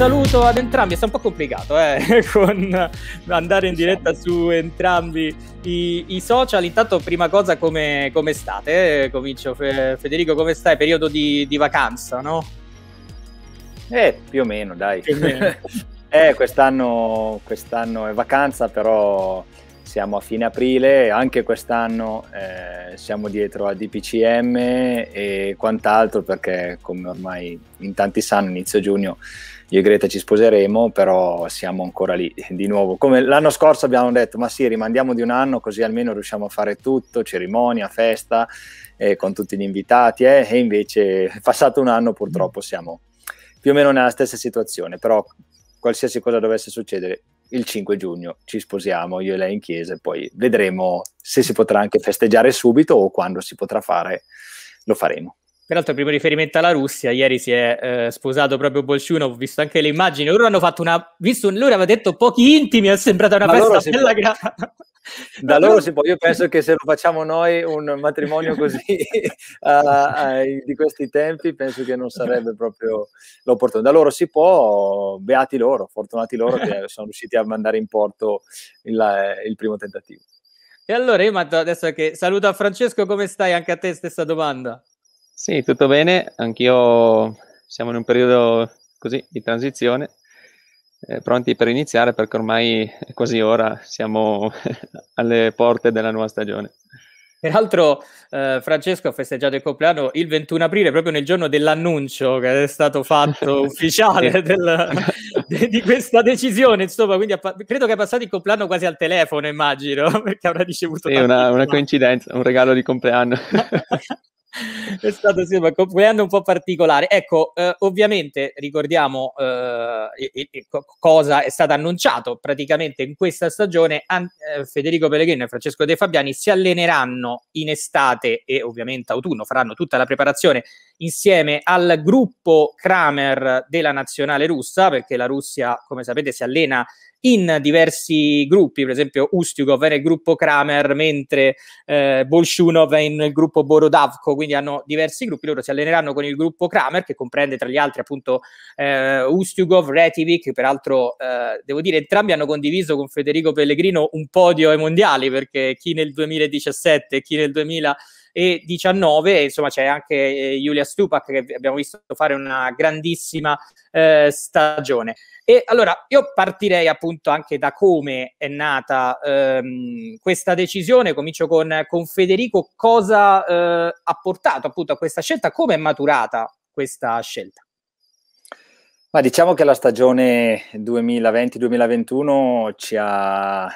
saluto ad entrambi, sta un po' complicato eh? con andare in diretta su entrambi i, i social. Intanto, prima cosa, come, come state? Comincio, Fe, Federico, come stai? Periodo di, di, vacanza, no? Eh, più o meno, dai. O meno. eh, quest'anno, quest'anno è vacanza, però siamo a fine aprile, anche quest'anno eh, siamo dietro a DPCM e quant'altro perché come ormai in tanti sanno inizio giugno io e Greta ci sposeremo, però siamo ancora lì di nuovo. Come l'anno scorso abbiamo detto, ma sì, rimandiamo di un anno così almeno riusciamo a fare tutto, cerimonia, festa, eh, con tutti gli invitati, eh, e invece passato un anno purtroppo siamo più o meno nella stessa situazione, però qualsiasi cosa dovesse succedere, il 5 giugno ci sposiamo io e lei in chiesa e poi vedremo se si potrà anche festeggiare subito o quando si potrà fare, lo faremo. Peraltro, primo riferimento alla Russia, ieri si è eh, sposato proprio Bolciunov, ho visto anche le immagini. Loro hanno fatto una. Visto, loro aveva detto pochi intimi, è sembrata una festa bella gra... Da loro si può, io penso che se lo facciamo noi un matrimonio così uh, di questi tempi, penso che non sarebbe proprio l'opportunità. Da loro si può, beati loro, fortunati loro che sono riusciti a mandare in porto il, il primo tentativo. E allora io mando adesso che saluto a Francesco, come stai? Anche a te stessa domanda. Sì, tutto bene, anch'io siamo in un periodo così di transizione, eh, pronti per iniziare perché ormai è quasi ora, siamo alle porte della nuova stagione. Peraltro eh, Francesco ha festeggiato il compleanno il 21 aprile, proprio nel giorno dell'annuncio che è stato fatto ufficiale del, de, di questa decisione. Insomma, quindi ha, credo che ha passato il compleanno quasi al telefono, immagino, perché avrà ricevuto... Sì, una, una coincidenza, un regalo di compleanno. è stato sì, un compleanno un po' particolare. Ecco, eh, ovviamente ricordiamo eh, e, e cosa è stato annunciato praticamente in questa stagione. An- eh, Federico Pellegrino e Francesco De Fabiani si alleneranno in estate e ovviamente autunno, faranno tutta la preparazione insieme al gruppo Kramer della nazionale russa, perché la Russia, come sapete, si allena in diversi gruppi, per esempio Ustiugov è nel gruppo Kramer, mentre eh, Bolshunov è nel gruppo Borodavko, quindi hanno diversi gruppi, loro si alleneranno con il gruppo Kramer che comprende tra gli altri appunto eh, Ustiugov, Retivic, peraltro eh, devo dire entrambi hanno condiviso con Federico Pellegrino un podio ai mondiali perché chi nel 2017 e chi nel 2018 e 19, insomma c'è anche eh, Julia Stupak che abbiamo visto fare una grandissima eh, stagione. E allora io partirei appunto anche da come è nata ehm, questa decisione, comincio con, con Federico, cosa eh, ha portato appunto a questa scelta, come è maturata questa scelta? Ma diciamo che la stagione 2020-2021 ci ha,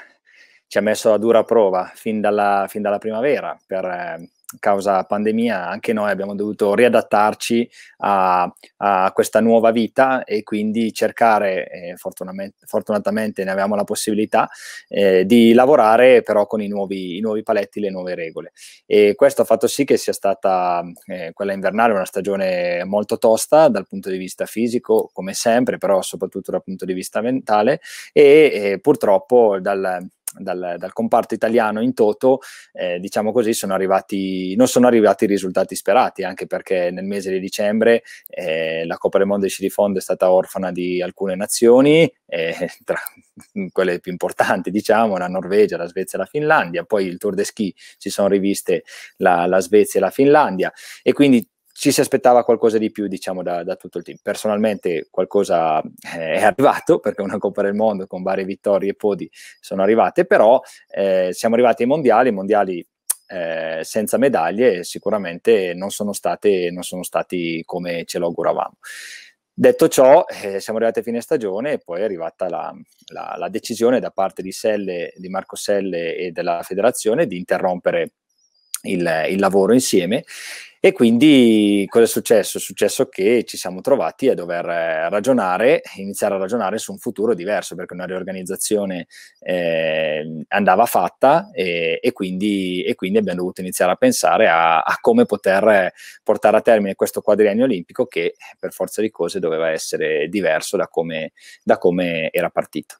ci ha messo a dura prova fin dalla, fin dalla primavera per, eh, causa pandemia, anche noi abbiamo dovuto riadattarci a, a questa nuova vita e quindi cercare, eh, fortunatamente ne avevamo la possibilità, eh, di lavorare però con i nuovi, i nuovi, paletti, le nuove regole. E questo ha fatto sì che sia stata eh, quella invernale una stagione molto tosta dal punto di vista fisico, come sempre, però soprattutto dal punto di vista mentale e purtroppo dal dal, dal, comparto italiano in toto, eh, diciamo così, sono arrivati, non sono arrivati i risultati sperati, anche perché nel mese di dicembre eh, la Coppa del Mondo di Fondo è stata orfana di alcune nazioni, eh, tra quelle più importanti, diciamo, la Norvegia, la Svezia e la Finlandia, poi il Tour de Ski si sono riviste la, la Svezia e la Finlandia e quindi ci si aspettava qualcosa di più, diciamo, da, da tutto il team. Personalmente qualcosa eh, è arrivato, perché una Coppa del Mondo con varie vittorie e podi sono arrivate, però eh, siamo arrivati ai mondiali, mondiali eh, senza medaglie sicuramente non sono, state, non sono stati come ce lo auguravamo. Detto ciò, eh, siamo arrivati a fine stagione e poi è arrivata la, la, la decisione da parte di, Selle, di Marco Selle e della federazione di interrompere il, il lavoro insieme. E quindi cosa è successo? È successo che ci siamo trovati a dover eh, ragionare, iniziare a ragionare su un futuro diverso, perché una riorganizzazione eh, andava fatta e, e, quindi, e, quindi, abbiamo dovuto iniziare a pensare a, a, come poter portare a termine questo quadriennio olimpico che per forza di cose doveva essere diverso da come, da come era partito.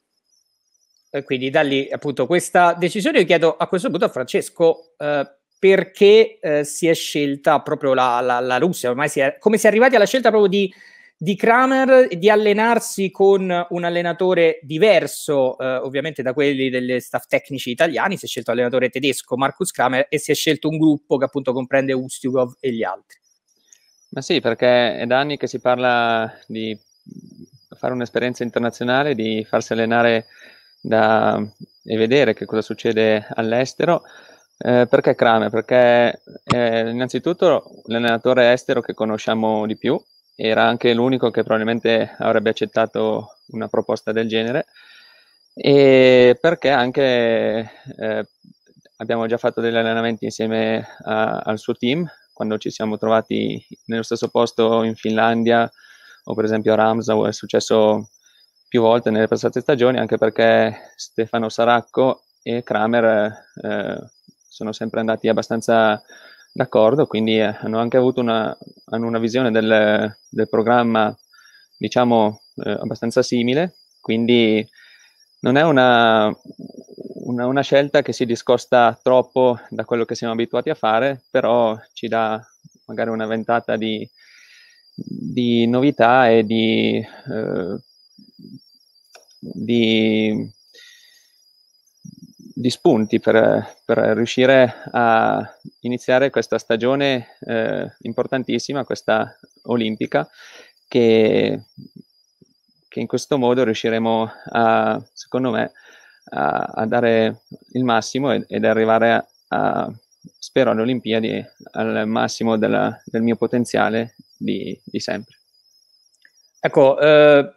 E quindi da lì appunto questa decisione, io chiedo a questo punto a Francesco. Eh, perché eh, si è scelta proprio la, la, la Russia, ormai si è, come si è arrivati alla scelta proprio di, di Kramer di allenarsi con un allenatore diverso, eh, ovviamente da quelli delle staff tecnici italiani, si è scelto l'allenatore tedesco Marcus Kramer e si è scelto un gruppo che appunto comprende Ustiugov e gli altri. Ma sì, perché è da anni che si parla di fare un'esperienza internazionale, di farsi allenare da, e vedere che cosa succede all'estero. Eh, perché Kramer? Perché eh, innanzitutto l'allenatore estero che conosciamo di più era anche l'unico che probabilmente avrebbe accettato una proposta del genere e perché anche eh, abbiamo già fatto degli allenamenti insieme a, al suo team quando ci siamo trovati nello stesso posto in Finlandia o per esempio a Ramsau è successo più volte nelle passate stagioni anche perché Stefano Saracco e Kramer eh, sono sempre andati abbastanza d'accordo, quindi eh, hanno anche avuto una, una visione del, del, programma, diciamo, eh, abbastanza simile, quindi non è una, una, una, scelta che si discosta troppo da quello che siamo abituati a fare, però ci dà magari una ventata di, di novità e di, eh, di di spunti per, per, riuscire a iniziare questa stagione eh, importantissima, questa olimpica, che, che, in questo modo riusciremo, a, secondo me, a, a dare il massimo ed, ed arrivare, a, a, spero, alle Olimpiadi al massimo della, del mio potenziale di, di sempre. Ecco, eh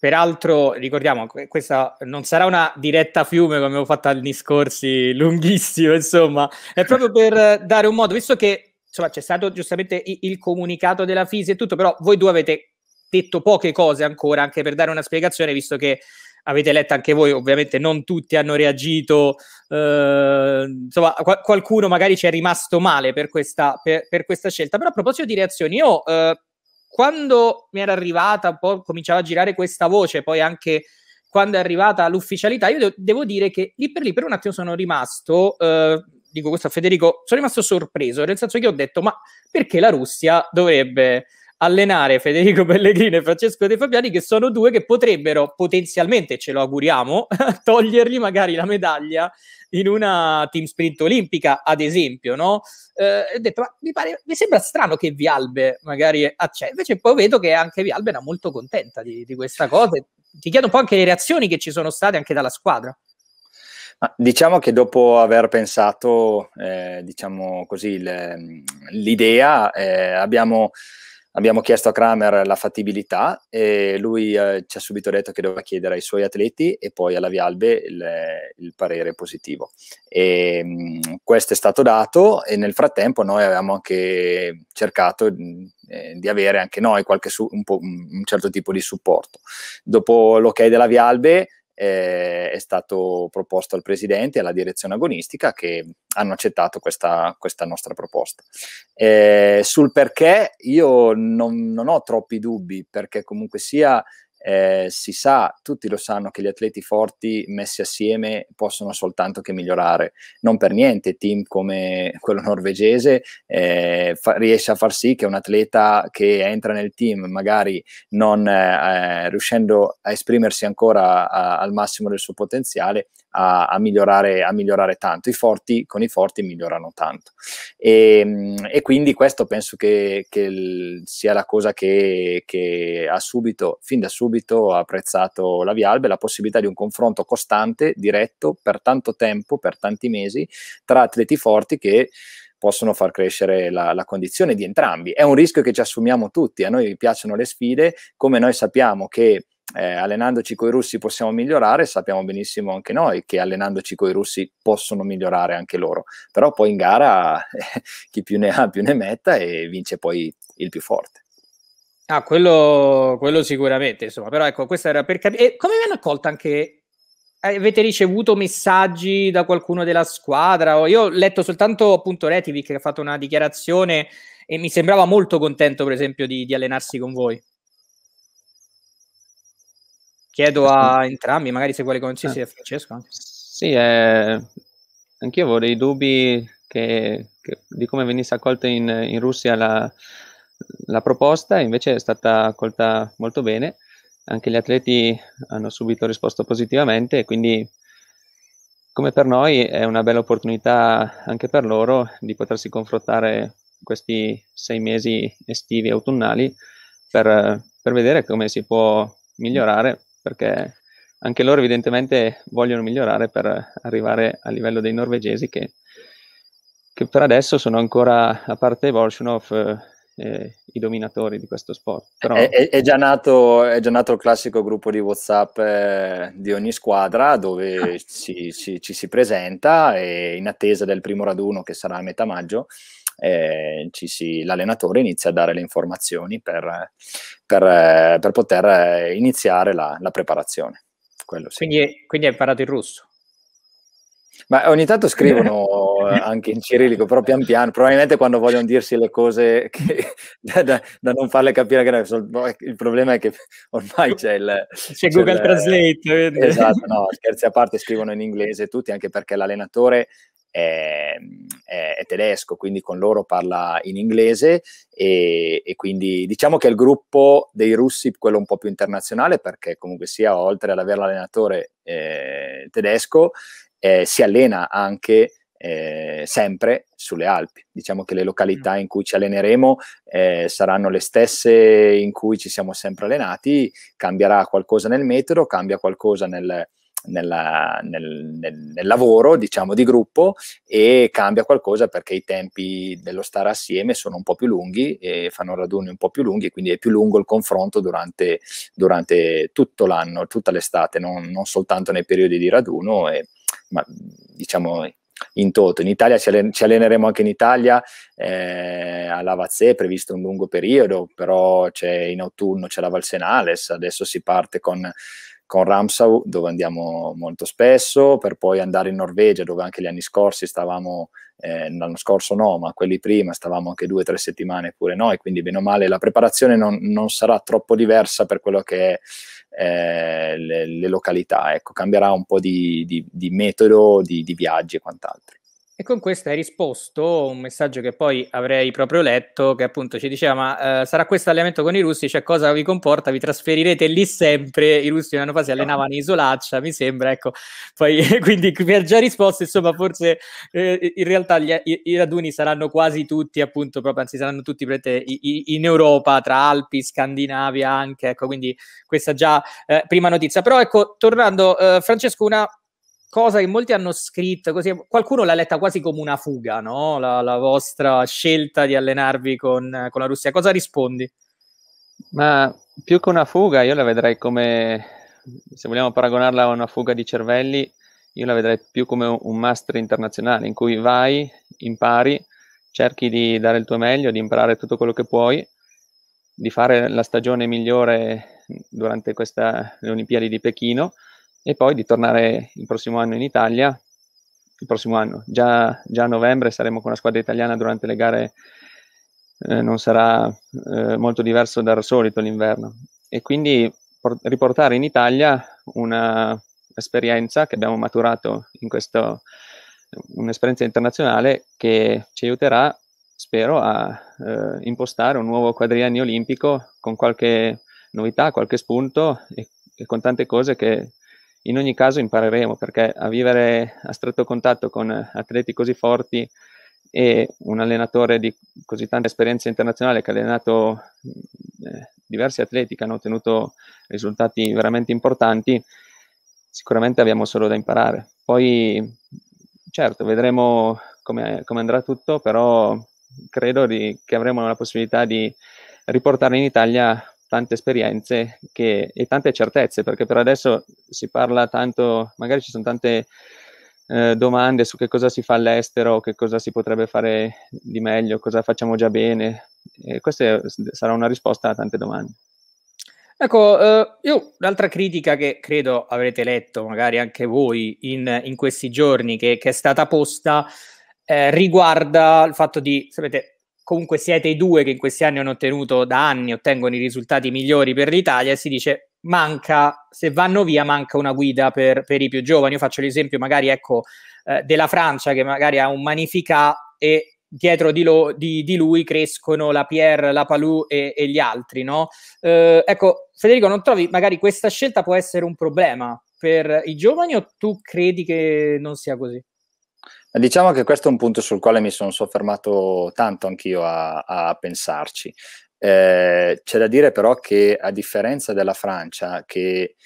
Peraltro, ricordiamo, questa non sarà una diretta fiume come avevo fatto anni scorsi, lunghissimo, insomma, è proprio per dare un modo, visto che insomma, c'è stato giustamente il comunicato della FISI e tutto, però voi due avete detto poche cose ancora, anche per dare una spiegazione, visto che avete letto anche voi, ovviamente non tutti hanno reagito, eh, insomma qual- qualcuno magari ci è rimasto male per questa, per, per questa, scelta, però a proposito di reazioni, io... Eh, quando mi era arrivata, poi cominciava a girare questa voce, poi anche quando è arrivata l'ufficialità, io de- devo dire che lì per lì per un attimo sono rimasto, eh, dico questo a Federico, sono rimasto sorpreso, nel senso che ho detto, ma perché la Russia dovrebbe allenare Federico Pellegrini e Francesco De Fabiani, che sono due che potrebbero potenzialmente, ce lo auguriamo, togliergli magari la medaglia in una team sprint olimpica, ad esempio, no? Eh, detto, ma mi, pare, mi, sembra strano che Vialbe magari accetti, invece poi vedo che anche Vialbe era molto contenta di, di questa cosa. Ti chiedo un po' anche le reazioni che ci sono state anche dalla squadra. Diciamo che dopo aver pensato, eh, diciamo così, le, l'idea, eh, abbiamo Abbiamo chiesto a Kramer la fattibilità e lui eh, ci ha subito detto che doveva chiedere ai suoi atleti e poi alla Vialbe il, eh, il parere positivo. E, mh, mm, questo è stato dato e nel frattempo noi avevamo anche cercato mm, eh, di avere anche noi su- un, un, certo tipo di supporto. Dopo l'ok della Vialbe eh, è stato proposto al presidente e alla direzione agonistica che hanno accettato questa, questa nostra proposta. Eh, sul perché io non, non, ho troppi dubbi, perché comunque sia eh, si sa, tutti lo sanno che gli atleti forti messi assieme possono soltanto che migliorare. Non per niente team come quello norvegese eh, fa, riesce a far sì che un atleta che entra nel team magari non eh, riuscendo a esprimersi ancora a, al massimo del suo potenziale a, a, migliorare, a migliorare tanto. I forti con i forti migliorano tanto. E, ehm, e quindi questo penso che, che sia la cosa che, che, ha subito, fin da subito, apprezzato la Vialbe, la possibilità di un confronto costante, diretto, per tanto tempo, per tanti mesi, tra atleti forti che possono far crescere la, la, condizione di entrambi. È un rischio che ci assumiamo tutti, a noi piacciono le sfide, come noi sappiamo che eh, allenandoci con i russi possiamo migliorare, sappiamo benissimo anche noi che allenandoci con i russi possono migliorare anche loro, però poi in gara eh, chi più ne ha più ne metta e vince poi il più forte. Ah, quello, quello sicuramente, insomma, però ecco, questa era per capire. Come vi hanno accolto anche? Eh, avete ricevuto messaggi da qualcuno della squadra? Io ho letto soltanto appunto Retivic che ha fatto una dichiarazione e mi sembrava molto contento, per esempio, di, di allenarsi con voi. Chiedo a entrambi, magari se vuole consigliere eh. Francesco. Anche. Sì, eh, anch'io avevo dei dubbi che, che, di come venisse accolta in, in Russia la, la, proposta, invece è stata accolta molto bene, anche gli atleti hanno subito risposto positivamente e quindi come per noi è una bella opportunità anche per loro di potersi confrontare questi sei mesi estivi e autunnali per, per vedere come si può migliorare perché anche loro evidentemente vogliono migliorare per arrivare a livello dei norvegesi che, che per adesso sono ancora, a parte Volshinov, eh, eh, i dominatori di questo sport. Però... È, è, è, già nato, è, già nato, il classico gruppo di Whatsapp eh, di ogni squadra dove ah. ci, ci, ci si presenta e in attesa del primo raduno che sarà a metà maggio si, l'allenatore inizia a dare le informazioni per, per, eh, per poter eh, iniziare la, la preparazione. Sì. Quindi, quindi hai imparato il russo? Ma ogni tanto scrivono eh, anche in cirillico, però pian piano, probabilmente quando vogliono dirsi le cose che, da, da, non farle capire boh, che il problema è che ormai c'è il... C'è, c'è Google il, Translate. Esatto, no, scherzi a parte, scrivono in inglese tutti, anche perché l'allenatore è, ehm, è, è, tedesco, quindi con loro parla in inglese e, e, quindi diciamo che è il gruppo dei russi quello un po' più internazionale perché comunque sia oltre ad avere l'allenatore eh, tedesco eh, si allena anche eh, sempre sulle Alpi. Diciamo che le località in cui ci alleneremo eh, saranno le stesse in cui ci siamo sempre allenati, cambierà qualcosa nel metodo, cambia qualcosa nel, nella, nel, nel, nel, lavoro, diciamo, di gruppo e cambia qualcosa perché i tempi dello stare assieme sono un po' più lunghi e fanno raduni un po' più lunghi, quindi è più lungo il confronto durante, durante tutto l'anno, tutta l'estate, non, non, soltanto nei periodi di raduno, e, ma diciamo in toto. In Italia ci, allen ci, alleneremo anche in Italia, eh, a Lavazze è previsto un lungo periodo, però in autunno c'è la Valsenales, adesso si parte con con Ramsau dove andiamo molto spesso, per poi andare in Norvegia dove anche gli anni scorsi stavamo, eh, l'anno scorso no, ma quelli prima stavamo anche due o tre settimane pure noi, quindi bene o male la preparazione non, non sarà troppo diversa per quello che è eh, le, le, località, ecco, cambierà un po' di, di, di metodo, di, di viaggi e quant'altro. E con questo hai risposto un messaggio che poi avrei proprio letto, che appunto ci diceva, ma eh, sarà questo allenamento con i russi, cioè cosa vi comporta? Vi trasferirete lì sempre? I russi un anno fa si allenavano in isolaccia, mi sembra, ecco. Poi, quindi mi ha già risposto, insomma, forse eh, in realtà gli, i, i, raduni saranno quasi tutti, appunto, proprio, anzi saranno tutti prete, i, in Europa, tra Alpi, Scandinavia anche, ecco, quindi questa già eh, prima notizia. Però ecco, tornando, eh, Francesco, una cosa che molti hanno scritto, così, qualcuno l'ha letta quasi come una fuga, no? la, la vostra scelta di allenarvi con, con, la Russia. Cosa rispondi? Ma più che una fuga, io la vedrei come, se vogliamo paragonarla a una fuga di cervelli, io la vedrei più come un, master internazionale in cui vai, impari, cerchi di dare il tuo meglio, di imparare tutto quello che puoi, di fare la stagione migliore durante questa, le Olimpiadi di Pechino e poi di tornare il prossimo anno in Italia, il prossimo anno, già, già a novembre saremo con la squadra italiana durante le gare, eh, non sarà eh, molto diverso dal solito l'inverno e quindi por- riportare in Italia un'esperienza che abbiamo maturato in questo, un'esperienza internazionale che ci aiuterà, spero, a eh, impostare un nuovo quadriennio olimpico con qualche novità, qualche spunto e, e con tante cose che in ogni caso impareremo perché a vivere a stretto contatto con atleti così forti e un allenatore di così tanta esperienza internazionale che ha allenato mm, eh, diversi atleti che hanno ottenuto risultati veramente importanti, sicuramente abbiamo solo da imparare. Poi, certo, vedremo come, come andrà tutto, però credo di, che avremo la possibilità di riportare in Italia tante esperienze che, e tante certezze, perché per adesso si parla tanto, magari ci sono tante eh, domande su che cosa si fa all'estero, che cosa si potrebbe fare di meglio, cosa facciamo già bene. E questa è, sarà una risposta a tante domande. Ecco, eh, io un'altra critica che credo avrete letto magari anche voi in, in questi giorni, che, che, è stata posta, eh, riguarda il fatto di, sapete, comunque siete i due che in questi anni hanno ottenuto da anni, ottengono i risultati migliori per l'Italia si dice manca, se vanno via manca una guida per, per i più giovani. Io faccio l'esempio magari ecco, eh, della Francia che magari ha un Magnifica e dietro di, lo, di, di, lui crescono la Pierre, la Palou e, e gli altri, no? Eh, ecco, Federico, non trovi magari questa scelta può essere un problema per i giovani o tu credi che non sia così? Diciamo che questo è un punto sul quale mi sono soffermato tanto anch'io a, a pensarci. Eh, c'è da dire però che a differenza della Francia, che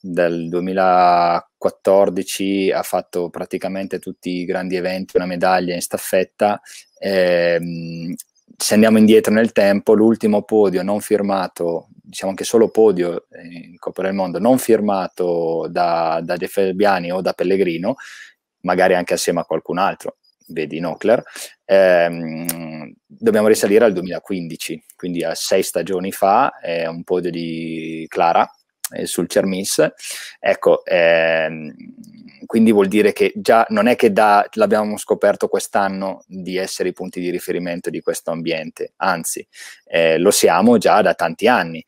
dal 2014 ha fatto praticamente tutti i grandi eventi, una medaglia in staffetta, ehm, se andiamo indietro nel tempo, l'ultimo podio non firmato, diciamo anche solo podio in Coppa del Mondo, non firmato da, da De Fabiani o da Pellegrino, magari anche assieme a qualcun altro, vedi Nocler, ehm, dobbiamo risalire al 2015, quindi a sei stagioni fa, eh, un podio di Clara eh, sul Cermis. Ecco, ehm, quindi vuol dire che già non è che da, l'abbiamo scoperto quest'anno di essere i punti di riferimento di questo ambiente, anzi eh, lo siamo già da tanti anni.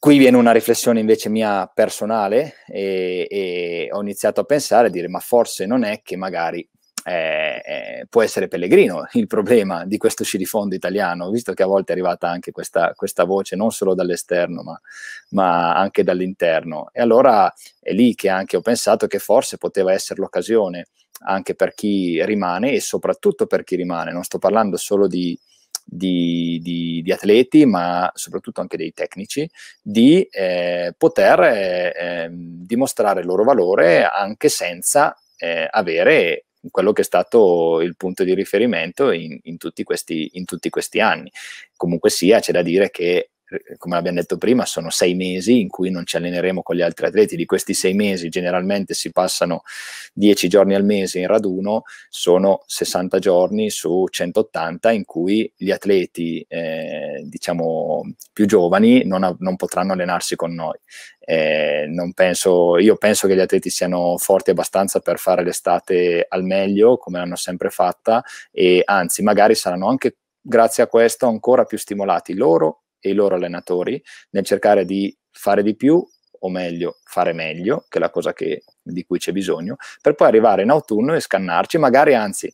Qui viene una riflessione invece mia personale e, e ho iniziato a pensare, a dire ma forse non è che magari eh, eh può essere Pellegrino il problema di questo scirifondo italiano, visto che a volte è arrivata anche questa, questa voce non solo dall'esterno ma, ma, anche dall'interno. E allora è lì che anche ho pensato che forse poteva essere l'occasione anche per chi rimane e soprattutto per chi rimane. Non sto parlando solo di, di, di, di atleti, ma soprattutto anche dei tecnici, di eh, poter eh, ehm, dimostrare il loro valore anche senza eh, avere quello che è stato il punto di riferimento in, in, tutti questi, in tutti questi anni. Comunque sia, c'è da dire che eh, come abbiamo detto prima, sono sei mesi in cui non ci alleneremo con gli altri atleti. Di questi sei mesi generalmente si passano 10 giorni al mese in raduno, sono 60 giorni su 180 in cui gli atleti, eh, diciamo, più giovani non, non, potranno allenarsi con noi. Eh, penso, io penso che gli atleti siano forti abbastanza per fare l'estate al meglio, come l'hanno sempre fatta, e anzi magari saranno anche grazie a questo ancora più stimolati loro e i loro allenatori nel cercare di fare di più o meglio fare meglio, che è la cosa che, di cui c'è bisogno, per poi arrivare in autunno e scannarci, magari anzi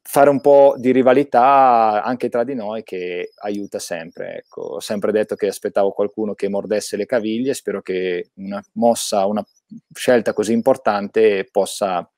fare un po' di rivalità anche tra di noi che aiuta sempre. Ecco. Ho sempre detto che aspettavo qualcuno che mordesse le caviglie, spero che una mossa, una scelta così importante possa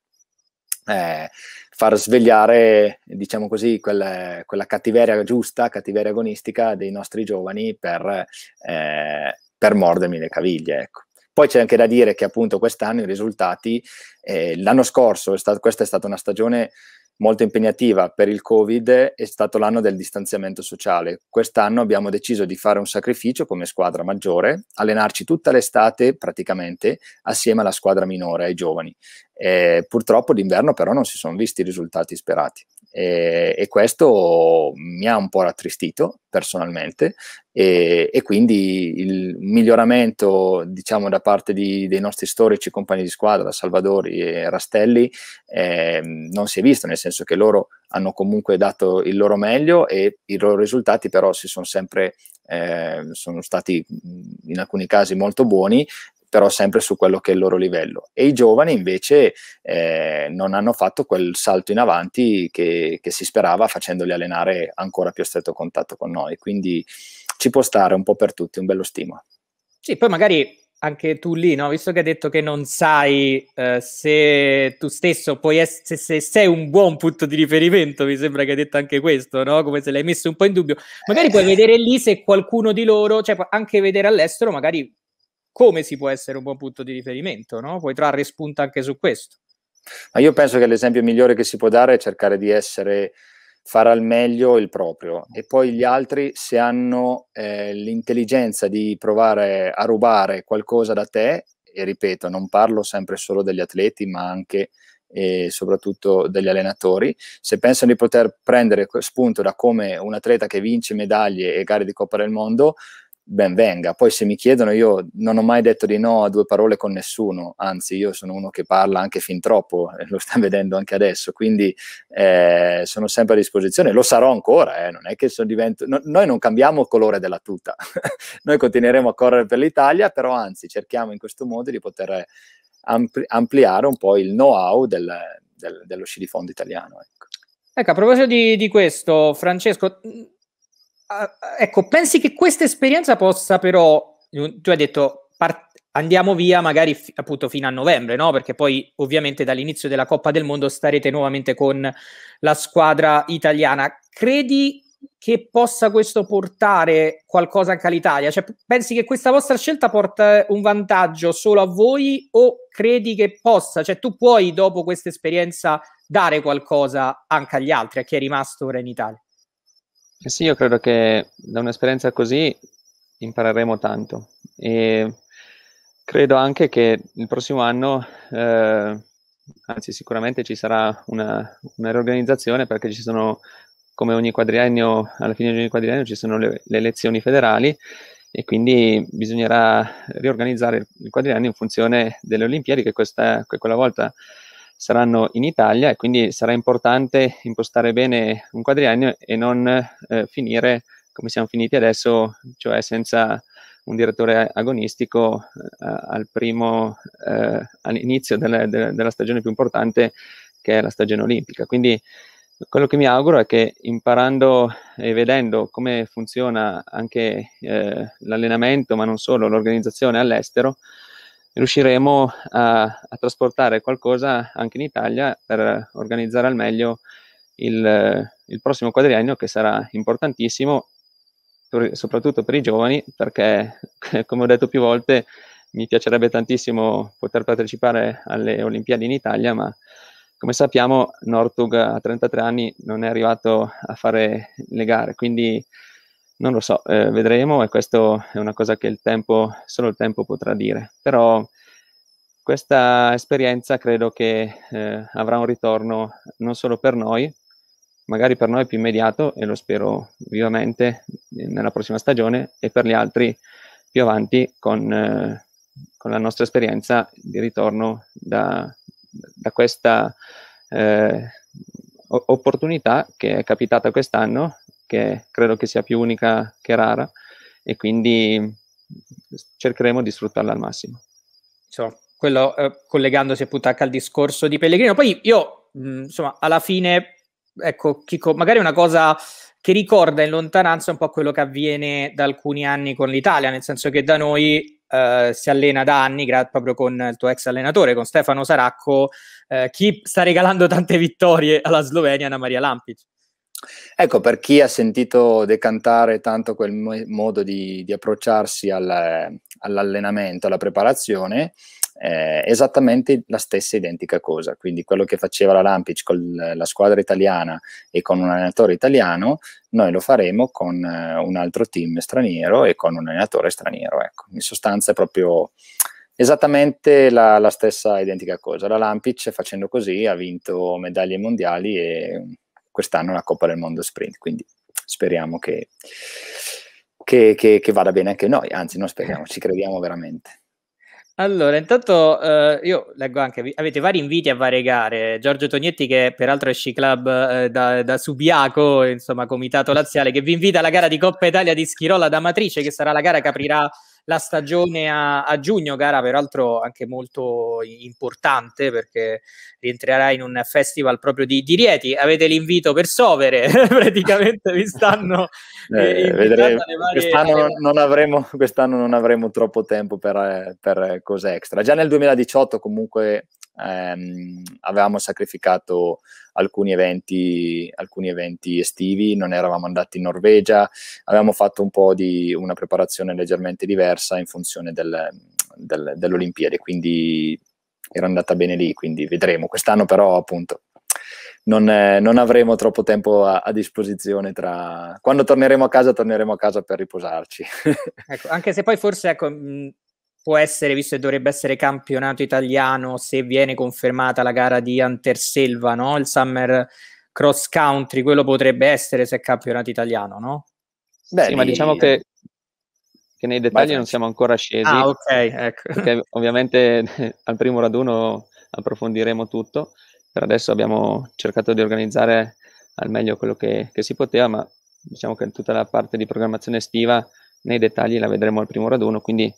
eh, far svegliare, diciamo così, quel, quella cattiveria giusta, cattiveria agonistica dei nostri giovani per, eh, per mordermi le caviglie. Ecco. Poi c'è anche da dire che appunto quest'anno i risultati, eh, l'anno scorso, è stato, questa è stata una stagione molto impegnativa per il Covid è stato l'anno del distanziamento sociale. Quest'anno abbiamo deciso di fare un sacrificio come squadra maggiore, allenarci tutta l'estate praticamente assieme alla squadra minore, ai giovani. E eh, purtroppo d'inverno però non si sono visti i risultati sperati. E, e, questo mi ha un po' rattristito personalmente e, e quindi il miglioramento diciamo da parte di, dei nostri storici compagni di squadra Salvadori e Rastelli eh, non si è visto nel senso che loro hanno comunque dato il loro meglio e i loro risultati però si sono sempre eh, sono stati in alcuni casi molto buoni però sempre su quello che è il loro livello. E i giovani invece eh, non hanno fatto quel salto in avanti che, che, si sperava facendoli allenare ancora più a stretto contatto con noi. Quindi ci può stare un po' per tutti, un bello stimolo. Sì, poi magari anche tu lì, no? visto che hai detto che non sai eh, se tu stesso puoi essere, se, se sei un buon punto di riferimento, mi sembra che hai detto anche questo, no? come se l'hai messo un po' in dubbio, magari puoi eh. vedere lì se qualcuno di loro, cioè anche vedere all'estero, magari come si può essere un buon punto di riferimento, no? Puoi trarre spunto anche su questo. Ma io penso che l'esempio migliore che si può dare è cercare di essere fare al meglio il proprio e poi gli altri se hanno eh, l'intelligenza di provare a rubare qualcosa da te e ripeto non parlo sempre solo degli atleti ma anche e soprattutto degli allenatori, se pensano di poter prendere spunto da come un atleta che vince medaglie e gare di Coppa del Mondo ben venga. Poi se mi chiedono, io non ho mai detto di no a due parole con nessuno, anzi io sono uno che parla anche fin troppo, lo sta vedendo anche adesso, quindi eh, sono sempre a disposizione, lo sarò ancora, eh, non è che sono divento... No, noi non cambiamo il colore della tuta, noi continueremo a correre per l'Italia, però anzi cerchiamo in questo modo di poter ampli- ampliare un po' il know-how del, del, dello sci di fondo italiano. Ecco. Ecco, a proposito di, di questo, Francesco, Ah, ah, ecco, pensi che questa esperienza possa però, tu hai detto, part- andiamo via magari f- appunto fino a novembre, no? Perché poi ovviamente dall'inizio della Coppa del Mondo starete nuovamente con la squadra italiana. Credi che possa questo portare qualcosa anche all'Italia? Cioè, pensi che questa vostra scelta porta eh, un vantaggio solo a voi o credi che possa? Cioè, tu puoi dopo questa esperienza dare qualcosa anche agli altri, a chi è rimasto ora in Italia? Eh sì, io credo che da un'esperienza così impareremo tanto e credo anche che il prossimo anno, eh, anzi sicuramente ci sarà una, una, riorganizzazione perché ci sono, come ogni quadriennio, alla fine di ogni quadriennio ci sono le, le elezioni federali e quindi bisognerà riorganizzare il quadriennio in funzione delle Olimpiadi che, questa, che quella volta saranno in Italia e quindi sarà importante impostare bene un quadriennio e non eh, finire come siamo finiti adesso, cioè senza un direttore agonistico eh, al primo, eh, all'inizio della, della stagione più importante che è la stagione olimpica. Quindi quello che mi auguro è che imparando e vedendo come funziona anche eh, l'allenamento, ma non solo, l'organizzazione all'estero, riusciremo a, a, trasportare qualcosa anche in Italia per organizzare al meglio il, il prossimo quadriennio che sarà importantissimo per, soprattutto per i giovani perché come ho detto più volte mi piacerebbe tantissimo poter partecipare alle Olimpiadi in Italia ma come sappiamo Nortug a 33 anni non è arrivato a fare le gare quindi non lo so, eh, vedremo e questo è una cosa che il tempo, solo il tempo potrà dire, però questa esperienza credo che eh, avrà un ritorno non solo per noi, magari per noi più immediato e lo spero vivamente eh, nella prossima stagione e per gli altri più avanti con, eh, con la nostra esperienza di ritorno da, da questa eh, opportunità che è capitata quest'anno che credo che sia più unica che rara e quindi cercheremo di sfruttarla al massimo. So, quello eh, collegandosi appunto anche al discorso di Pellegrino. Poi io, mh, insomma, alla fine, ecco, Chico, magari una cosa che ricorda in lontananza un po' quello che avviene da alcuni anni con l'Italia, nel senso che da noi Uh, si allena da anni gra- proprio con il tuo ex allenatore, con Stefano Saracco, uh, chi sta regalando tante vittorie alla Slovenia, Anna Maria Lampic. Ecco, per chi ha sentito decantare tanto quel modo di, di approcciarsi al, all'allenamento, alla preparazione, eh, esattamente la stessa identica cosa. Quindi quello che faceva la Lampic con la squadra italiana e con un allenatore italiano, noi lo faremo con eh, un altro team straniero e con un allenatore straniero. Ecco. In sostanza è proprio esattamente la, la stessa identica cosa. La Lampic facendo così ha vinto medaglie mondiali e quest'anno la Coppa del Mondo Sprint, quindi speriamo che, che, che, che vada bene anche noi, anzi non speriamo, ci crediamo veramente. Allora, intanto eh, io leggo anche, avete vari inviti a varie gare, Giorgio Tognetti che peraltro è sci club eh, da, da, Subiaco, insomma comitato laziale, che vi invita alla gara di Coppa Italia di Schirola da Matrice, che sarà la gara che aprirà la stagione a, a, giugno, gara peraltro anche molto importante perché rientrerà in un festival proprio di, di Rieti. Avete l'invito per Sovere, praticamente vi stanno... Eh, eh vedremo. Varie... Quest'anno, non, avremo, quest'anno, non avremo, troppo tempo per, eh, per cose extra. Già nel 2018 comunque ehm, avevamo sacrificato alcuni eventi, alcuni eventi estivi, non eravamo andati in Norvegia, avevamo fatto un po' di una preparazione leggermente diversa in funzione del, del, dell'Olimpiade, quindi era andata bene lì, quindi vedremo. Quest'anno però appunto non, eh, non, avremo troppo tempo a, a, disposizione tra... Quando torneremo a casa, torneremo a casa per riposarci. ecco, anche se poi forse ecco, mh, può essere, visto che dovrebbe essere campionato italiano, se viene confermata la gara di Anterselva, no? il Summer Cross Country, quello potrebbe essere se è campionato italiano, no? Beh, sì, ma diciamo che, che nei dettagli Vai, non siamo ancora scesi. Ah, ok, ecco. Perché ovviamente al primo raduno approfondiremo tutto. Per adesso abbiamo cercato di organizzare al meglio quello che, che si poteva, ma diciamo che tutta la parte di programmazione estiva nei dettagli la vedremo al primo raduno, quindi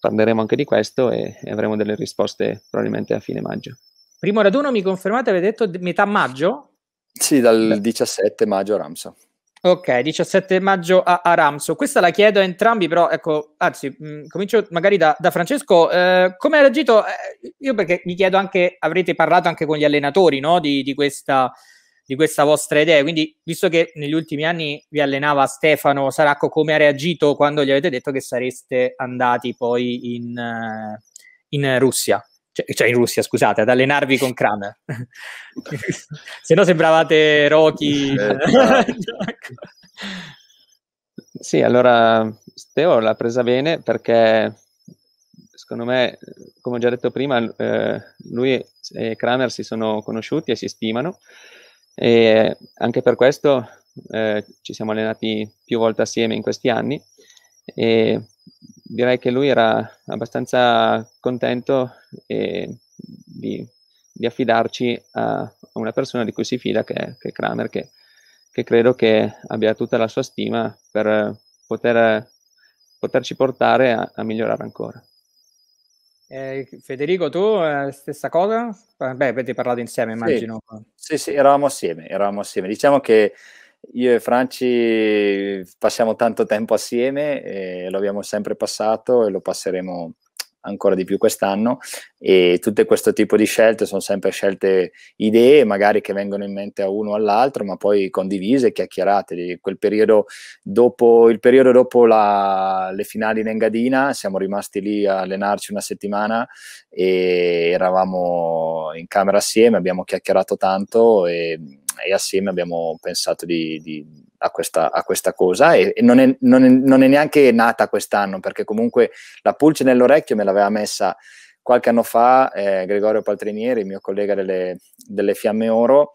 parleremo anche di questo e, e avremo delle risposte probabilmente a fine maggio. Primo raduno mi confermate, avete detto metà maggio? Sì, dal 17 maggio a Ramso. Ok, 17 maggio a Ramso. Questa la chiedo a entrambi, però ecco, anzi, mh, mm, comincio magari da, da Francesco. Eh, come ha reagito? Eh, io perché mi chiedo anche, avrete parlato anche con gli allenatori no? di, di, questa di questa vostra idea. Quindi, visto che negli ultimi anni vi allenava Stefano Saracco, come ha reagito quando gli avete detto che sareste andati poi in, eh, in Russia? Cioè, cioè, in Russia, scusate, ad allenarvi con Kramer. Se no sembravate Rocky. sì, allora Steo l'ha presa bene perché secondo me, come ho già detto prima, eh, lui e Kramer si sono conosciuti e si stimano e anche per questo eh, ci siamo allenati più volte assieme in questi anni e direi che lui era abbastanza contento eh, di, di, affidarci a, a, una persona di cui si fida, che è, che è Kramer, che, che, credo che abbia tutta la sua stima per poter, poterci portare a, a migliorare ancora. Eh, Federico, tu eh, stessa cosa? Eh, beh, avete parlato insieme, immagino. Sì, sì, sì, eravamo assieme, eravamo assieme. Diciamo che io e Franci passiamo tanto tempo assieme, e lo abbiamo sempre passato e lo passeremo ancora di più quest'anno e tutte questo tipo di scelte sono sempre scelte idee magari che vengono in mente a uno o all'altro ma poi condivise, chiacchierate quel periodo dopo, il periodo dopo la, le finali in Engadina siamo rimasti lì a allenarci una settimana e eravamo in camera assieme abbiamo chiacchierato tanto e, e assieme abbiamo pensato di, di a questa, a questa cosa e, e non, è, non, è, non, è, neanche nata quest'anno perché comunque la pulce nell'orecchio me l'aveva messa qualche anno fa eh, Gregorio Paltrinieri, mio collega delle, delle Fiamme Oro,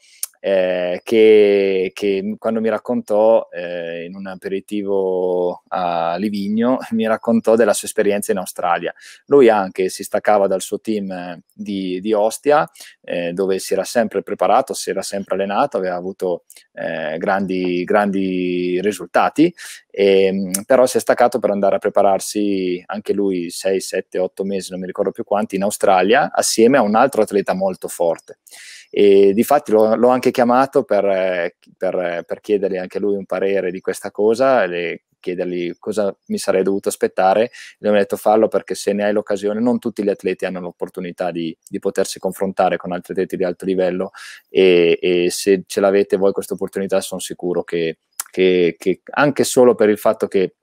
eh, che, che, quando mi raccontò eh, in un aperitivo a Livigno, mi raccontò della sua esperienza in Australia. Lui anche si staccava dal suo team eh, di, di Ostia, eh, dove si era sempre preparato, si era sempre allenato, aveva avuto eh, grandi, grandi risultati, e, ehm, però si è staccato per andare a prepararsi anche lui 6, 7, 8 mesi, non mi ricordo più quanti, in Australia, assieme a un altro atleta molto forte. E difatti l'ho, l'ho anche chiamato per, eh, per, eh, per chiedergli anche lui un parere di questa cosa, le, chiedergli cosa mi sarei dovuto aspettare, gli hanno detto fallo perché se ne hai l'occasione, non tutti gli atleti hanno l'opportunità di, di potersi confrontare con altri atleti di alto livello e, e se ce l'avete voi questa opportunità sono sicuro che, che, che anche solo per il fatto che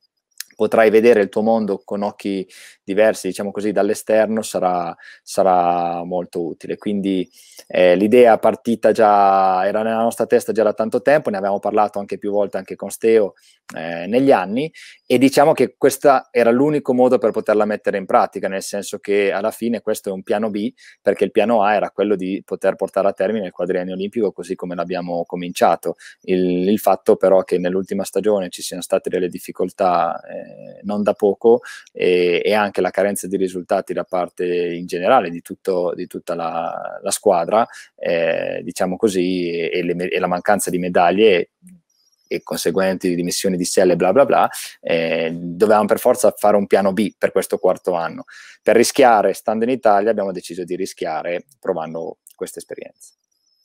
potrai vedere il tuo mondo con occhi diversi, diciamo così, dall'esterno sarà, sarà molto utile. Quindi eh, l'idea partita già, era nella nostra testa già da tanto tempo, ne abbiamo parlato anche più volte anche con Steo eh, negli anni e diciamo che questo era l'unico modo per poterla mettere in pratica, nel senso che alla fine questo è un piano B, perché il piano A era quello di poter portare a termine il quadriennio olimpico così come l'abbiamo cominciato. Il, il fatto però che nell'ultima stagione ci siano state delle difficoltà eh, non da poco e, e, anche la carenza di risultati da parte in generale di, tutto, di tutta la, la squadra, eh, diciamo così, e, le, e la mancanza di medaglie e conseguenti dimissioni di Selle, bla bla bla, eh, dovevamo per forza fare un piano B per questo quarto anno. Per rischiare, stando in Italia, abbiamo deciso di rischiare provando questa esperienza.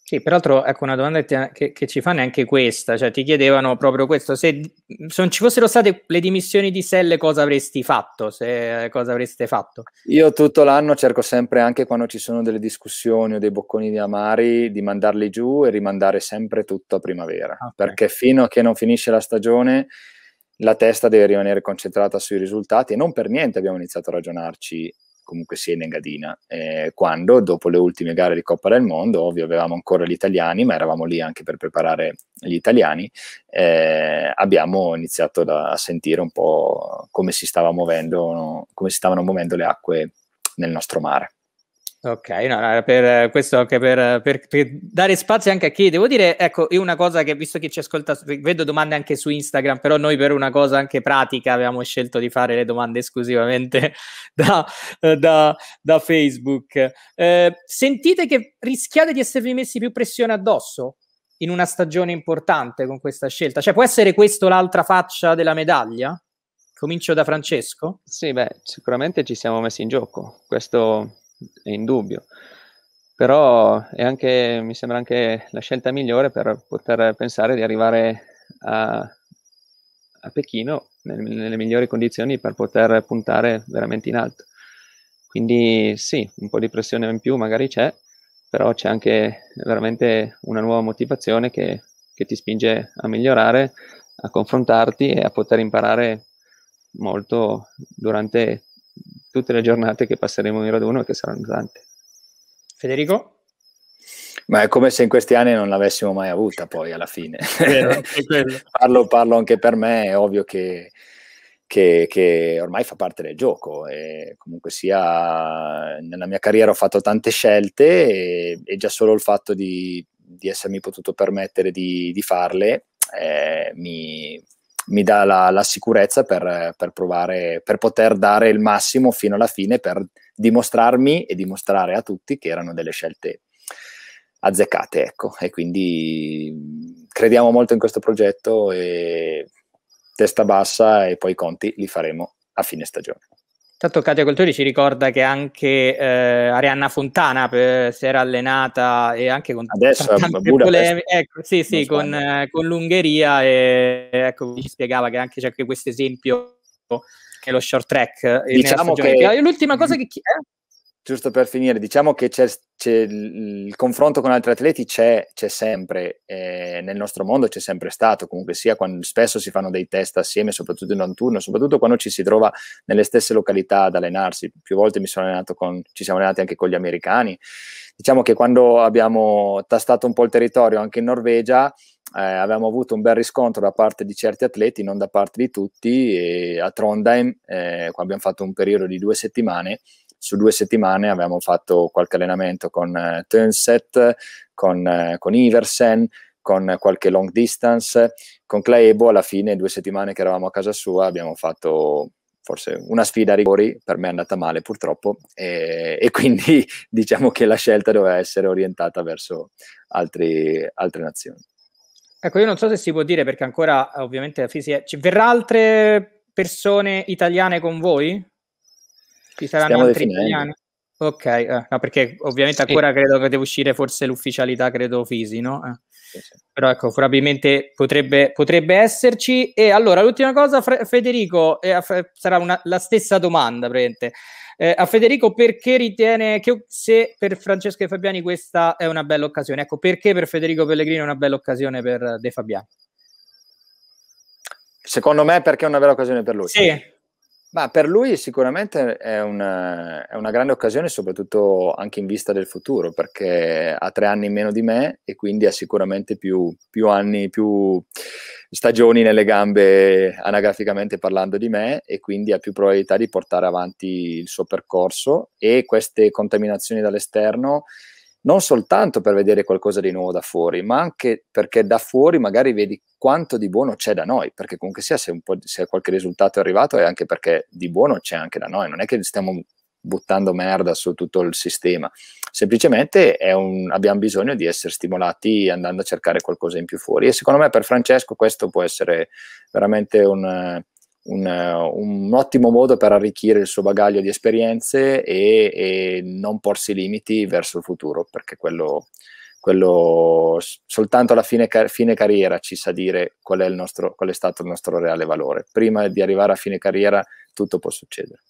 Sì, peraltro ecco una domanda che, che, ci fanno è anche questa, cioè ti chiedevano proprio questo, se, se ci fossero state le dimissioni di Selle cosa avresti fatto, se, cosa avreste fatto? Io tutto l'anno cerco sempre, anche quando ci sono delle discussioni o dei bocconi di amari, di mandarli giù e rimandare sempre tutto a primavera, ah, okay. perché fino a che non finisce la stagione la testa deve rimanere concentrata sui risultati e non per niente abbiamo iniziato a ragionarci comunque sia in Engadina, eh, quando dopo le ultime gare di Coppa del Mondo, ovvio avevamo ancora gli italiani, ma eravamo lì anche per preparare gli italiani, eh, abbiamo iniziato da, a sentire un po' come si, stava muovendo, come si stavano muovendo le acque nel nostro mare. Ok, no, no, per, eh, questo anche per, eh, per, per, dare spazio anche a chi, devo dire, ecco, io una cosa che visto che ci ascolta, vedo domande anche su Instagram, però noi per una cosa anche pratica abbiamo scelto di fare le domande esclusivamente da, eh, da, da Facebook. Eh, sentite che rischiate di esservi messi più pressione addosso in una stagione importante con questa scelta? Cioè può essere questo l'altra faccia della medaglia? Comincio da Francesco. Sì, beh, sicuramente ci siamo messi in gioco. Questo è indubbio. Però è anche, mi sembra anche la scelta migliore per poter pensare di arrivare a, a Pechino nel, nelle migliori condizioni per poter puntare veramente in alto. Quindi sì, un po' di pressione in più magari c'è, però c'è anche veramente una nuova motivazione che, che ti spinge a migliorare, a confrontarti e a poter imparare molto durante tutte le giornate che passeremo in raduno e che saranno tante. Federico? Ma è come se in questi anni non l'avessimo mai avuta poi alla fine. parlo, parlo, anche per me, è ovvio che, che, che, ormai fa parte del gioco e comunque sia nella mia carriera ho fatto tante scelte e, e già solo il fatto di, di essermi potuto permettere di, di farle eh, mi, mi dà la, la sicurezza per, per, provare, per poter dare il massimo fino alla fine, per dimostrarmi e dimostrare a tutti che erano delle scelte azzeccate, ecco. E quindi mm, crediamo molto in questo progetto e testa bassa e poi i conti li faremo a fine stagione. Tanto Katia Coltori ci ricorda che anche eh, Arianna Fontana per, eh, si era allenata e anche con Adesso, tante polemiche, ecco, sì, sì, con, eh, con, l'Ungheria e ecco, ci spiegava che anche c'è anche questo esempio che è lo short track. Eh, diciamo che... Ah, l'ultima cosa mm. che... Eh? giusto per finire, diciamo che c'è, c'è il, il confronto con altri atleti c'è, c'è sempre, eh, nel nostro mondo c'è sempre stato, comunque sia, quando, spesso si fanno dei test assieme, soprattutto in autunno, soprattutto quando ci si trova nelle stesse località ad allenarsi. Più volte con, ci siamo allenati anche con gli americani. Diciamo che quando abbiamo tastato un po' il territorio anche in Norvegia, eh, avevamo avuto un bel riscontro da parte di certi atleti, non da parte di tutti, e a Trondheim, eh, abbiamo fatto un periodo di due settimane, su due settimane abbiamo fatto qualche allenamento con eh, Turnset, con, eh, con Iversen, con qualche long distance. Con Claebo alla fine, due settimane che eravamo a casa sua, abbiamo fatto forse una sfida a rigori, per me è andata male purtroppo, e, e quindi diciamo che la scelta doveva essere orientata verso altri, altre nazioni. Ecco, io non so se si può dire perché ancora ovviamente la fisica... Ci verrà altre persone italiane con voi? Ci saranno Stiamo altri definendo. italiani? Ok, eh, no, perché ovviamente sì. ancora credo che deve uscire forse l'ufficialità, credo, Fisi, no? Eh. Sì, sì. Però ecco, probabilmente potrebbe, potrebbe, esserci. E allora, l'ultima cosa, Fre- Federico, eh, f- sarà una, la stessa domanda, praticamente. Eh, a Federico, perché ritiene che se per Francesco e Fabiani questa è una bella occasione? Ecco, perché per Federico Pellegrino è una bella occasione per De Fabiani? Secondo me perché è una bella occasione per lui. Sì, ma per lui sicuramente è una, è una, grande occasione, soprattutto anche in vista del futuro, perché ha tre anni meno di me e quindi ha sicuramente più, più anni, più stagioni nelle gambe anagraficamente parlando di me e quindi ha più probabilità di portare avanti il suo percorso e queste contaminazioni dall'esterno non soltanto per vedere qualcosa di nuovo da fuori, ma anche perché da fuori magari vedi quanto di buono c'è da noi, perché comunque sia se, se qualche risultato è arrivato è anche perché di buono c'è anche da noi, non è che stiamo buttando merda su tutto il sistema, semplicemente un, abbiamo bisogno di essere stimolati andando a cercare qualcosa in più fuori e secondo me per Francesco questo può essere veramente un un, un, ottimo modo per arricchire il suo bagaglio di esperienze e, e non porsi limiti verso il futuro, perché quello, quello soltanto alla fine, fine, carriera ci sa dire qual è, nostro, qual è, stato il nostro reale valore. Prima di arrivare a fine carriera tutto può succedere.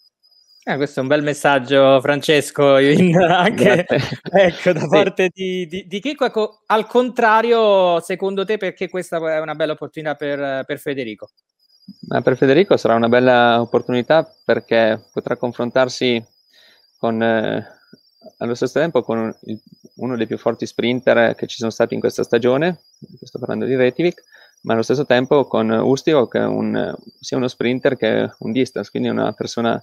Eh, questo è un bel messaggio, Francesco, in, anche ecco, da sì. parte di, di, di Chicco. Ecco, al contrario, secondo te, perché questa è una bella opportunità per, per Federico? Ma per Federico sarà una bella opportunità perché potrà confrontarsi con, eh, allo stesso tempo con il, uno dei più forti sprinter che ci sono stati in questa stagione, sto parlando di Retivik, ma allo stesso tempo con Ustio che è un, sia uno sprinter che un distance, quindi una persona,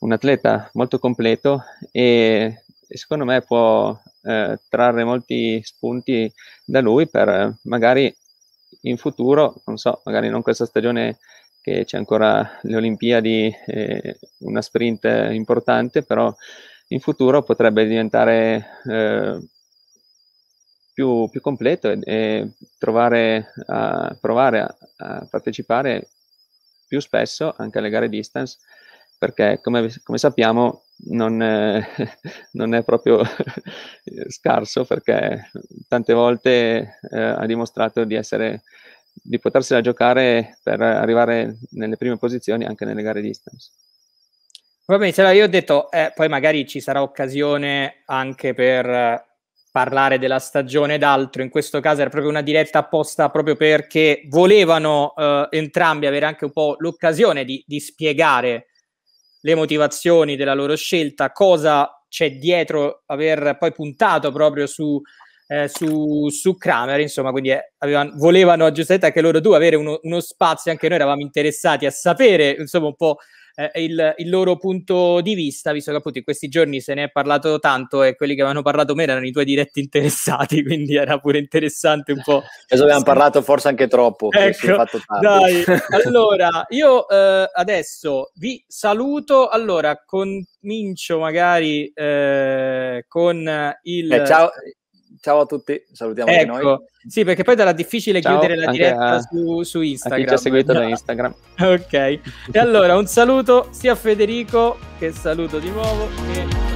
un atleta molto completo e, e secondo me può eh, trarre molti spunti da lui per eh, magari in futuro, non so, magari non questa stagione che c'è ancora le Olimpiadi, eh, una sprint importante, però in futuro potrebbe diventare eh, più, più, completo e, e trovare a, provare a, a partecipare più spesso anche alle gare distance perché come, come sappiamo non, eh, non, è proprio scarso perché tante volte eh, ha dimostrato di, essere, di potersela giocare per arrivare nelle prime posizioni anche nelle gare distance. Va bene, allora io ho detto, eh, poi magari ci sarà occasione anche per parlare della stagione d'altro, in questo caso era proprio una diretta apposta proprio perché volevano eh, entrambi avere anche un po' l'occasione di, di spiegare le motivazioni della loro scelta, cosa c'è dietro aver poi puntato proprio su, eh, su, su Kramer, insomma, quindi eh, avevano, volevano giustamente anche loro due avere uno, uno, spazio, anche noi eravamo interessati a sapere, insomma, un po' eh, il, il, loro punto di vista, visto che appunto in questi giorni se ne è parlato tanto e quelli che avevano parlato meno erano i tuoi diretti interessati, quindi era pure interessante un po'. Adesso abbiamo parlato forse anche troppo. Ecco, dai, allora io eh, adesso vi saluto, allora comincio magari eh, con il... Eh, ciao, ciao a tutti, salutiamo ecco. noi. Sì, perché poi era difficile ciao, chiudere la diretta a, su, su, Instagram. chi ci ha seguito da Instagram. ok, e allora un saluto sia a Federico, che saluto di nuovo, che...